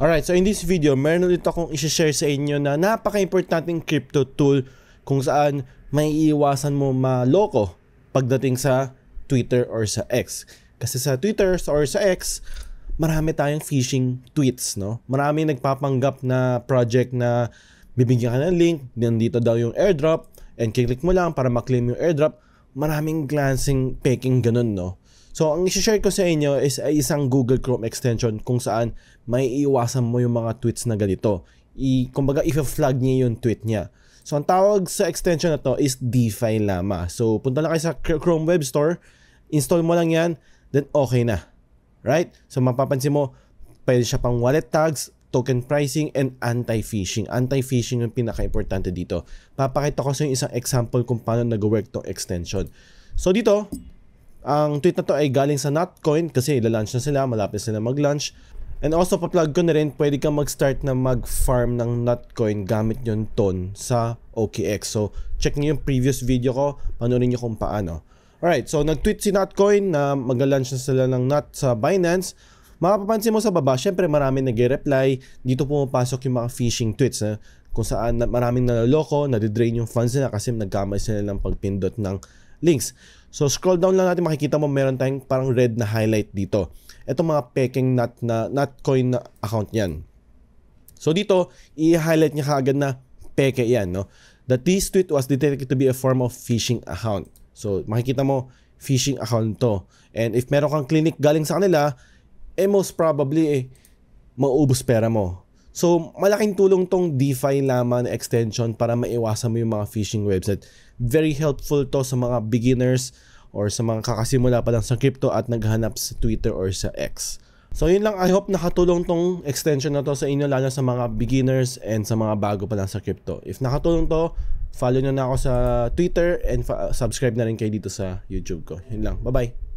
Alright, so in this video, meron ulit akong isi-share sa inyo na napaka-importanting crypto tool kung saan may iiwasan mo maloko pagdating sa Twitter or sa X. Kasi sa Twitter or sa X, marami tayong phishing tweets, no? Marami nagpapanggap na project na bibigyan ka ng link, nandito daw yung airdrop, and click mo lang para maklaim yung airdrop. Maraming glancing, peking ganun, no? So, ang isi-share ko sa inyo is ay isang Google Chrome extension kung saan may iiwasan mo yung mga tweets na ganito. I, kumbaga, i-flag niya yung tweet niya. So, ang tawag sa extension na to is DeFi Llama. So, punta lang kayo sa Chrome Web Store, install mo lang yan, then okay na. Right? So, mapapansin mo, pwede siya pang wallet tags, token pricing, and anti-phishing. Anti-phishing yung pinaka-importante dito. Papakita ko sa inyo isang example kung paano nag-work tong extension. So, dito, ang tweet na to ay galing sa Notcoin kasi ilalunch na sila, malapit sila mag-lunch. And also, pa-plug ko na rin, pwede kang mag-start na mag-farm ng Notcoin gamit yung ton sa OKX. So, check niyo yung previous video ko, panoorin niyo kung paano. Alright, so nag-tweet si Notcoin na mag-launch na sila ng Not sa Binance. Mapapansin mo sa baba, syempre marami nag-reply. Dito pumapasok yung mga phishing tweets na eh, kung saan maraming naloloko, nadidrain yung funds nila kasi nagkamay sila ng pagpindot ng links. So scroll down lang natin makikita mo meron tayong parang red na highlight dito. Itong mga peking nut na nut coin na account niyan. So dito, i-highlight niya kaagad na peke 'yan, no? The this tweet was detected to be a form of phishing account. So makikita mo phishing account to. And if meron kang clinic galing sa kanila, eh most probably eh, maubos pera mo So, malaking tulong tong DeFi lamang extension para maiwasan mo yung mga phishing website. Very helpful to sa mga beginners or sa mga kakasimula pa lang sa crypto at naghanap sa Twitter or sa X. So yun lang, I hope nakatulong tong extension na to sa inyo lalo sa mga beginners and sa mga bago pa lang sa crypto. If nakatulong to, follow nyo na ako sa Twitter and subscribe na rin kayo dito sa YouTube ko. Yun lang. Bye-bye!